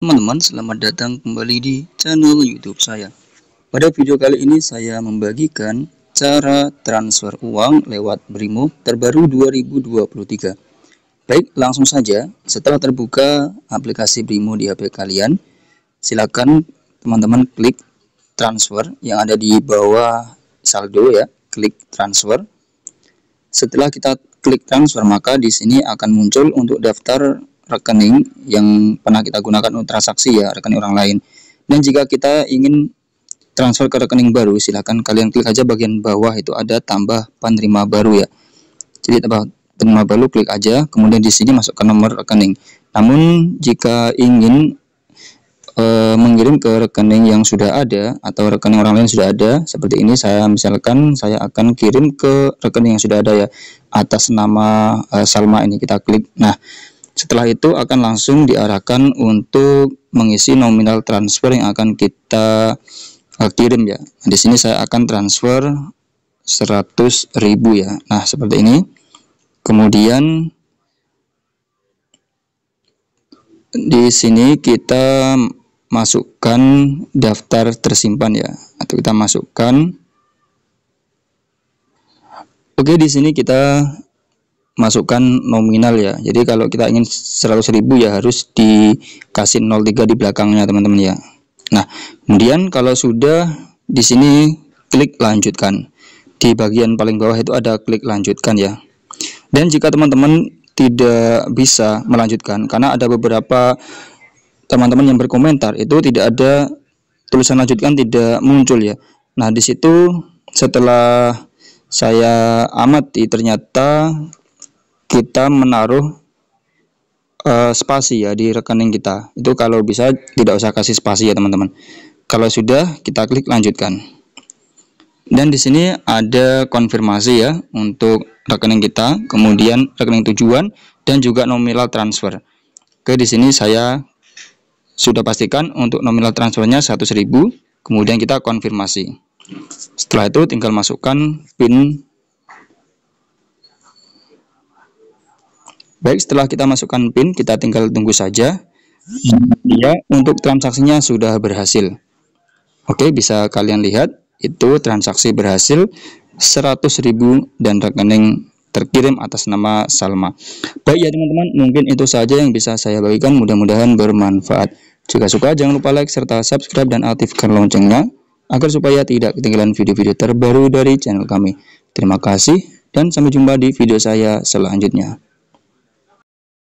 Teman-teman, selamat datang kembali di channel YouTube saya. Pada video kali ini saya membagikan cara transfer uang lewat Brimo terbaru 2023. Baik, langsung saja setelah terbuka aplikasi Brimo di HP kalian, silakan teman-teman klik transfer yang ada di bawah saldo ya, klik transfer. Setelah kita klik transfer, maka di sini akan muncul untuk daftar rekening yang pernah kita gunakan untuk transaksi ya rekening orang lain dan jika kita ingin transfer ke rekening baru silahkan kalian klik aja bagian bawah itu ada tambah penerima baru ya jadi tambah penerima baru klik aja kemudian di sini masuk nomor rekening namun jika ingin e, mengirim ke rekening yang sudah ada atau rekening orang lain sudah ada seperti ini saya misalkan saya akan kirim ke rekening yang sudah ada ya atas nama e, Salma ini kita klik nah setelah itu akan langsung diarahkan untuk mengisi nominal transfer yang akan kita eh, kirim ya. di sini saya akan transfer 100.000 ya. Nah, seperti ini. Kemudian di sini kita masukkan daftar tersimpan ya atau kita masukkan Oke di sini kita masukkan nominal ya jadi kalau kita ingin 100.000 ya harus dikasih 03 di belakangnya teman-teman ya nah kemudian kalau sudah di sini klik lanjutkan di bagian paling bawah itu ada klik lanjutkan ya dan jika teman-teman tidak bisa melanjutkan karena ada beberapa teman-teman yang berkomentar itu tidak ada tulisan lanjutkan tidak muncul ya nah disitu setelah saya amati ternyata kita menaruh uh, spasi ya di rekening kita. Itu kalau bisa tidak usah kasih spasi ya teman-teman. Kalau sudah kita klik lanjutkan. Dan di sini ada konfirmasi ya untuk rekening kita, kemudian rekening tujuan dan juga nominal transfer. Oke, di sini saya sudah pastikan untuk nominal transfernya 100.000, kemudian kita konfirmasi. Setelah itu tinggal masukkan PIN Baik, setelah kita masukkan PIN, kita tinggal tunggu saja. Dia untuk transaksinya sudah berhasil. Oke, bisa kalian lihat itu transaksi berhasil 100.000 dan rekening terkirim atas nama Salma. Baik ya teman-teman, mungkin itu saja yang bisa saya bagikan. Mudah-mudahan bermanfaat. Jika suka jangan lupa like serta subscribe dan aktifkan loncengnya agar supaya tidak ketinggalan video-video terbaru dari channel kami. Terima kasih dan sampai jumpa di video saya selanjutnya.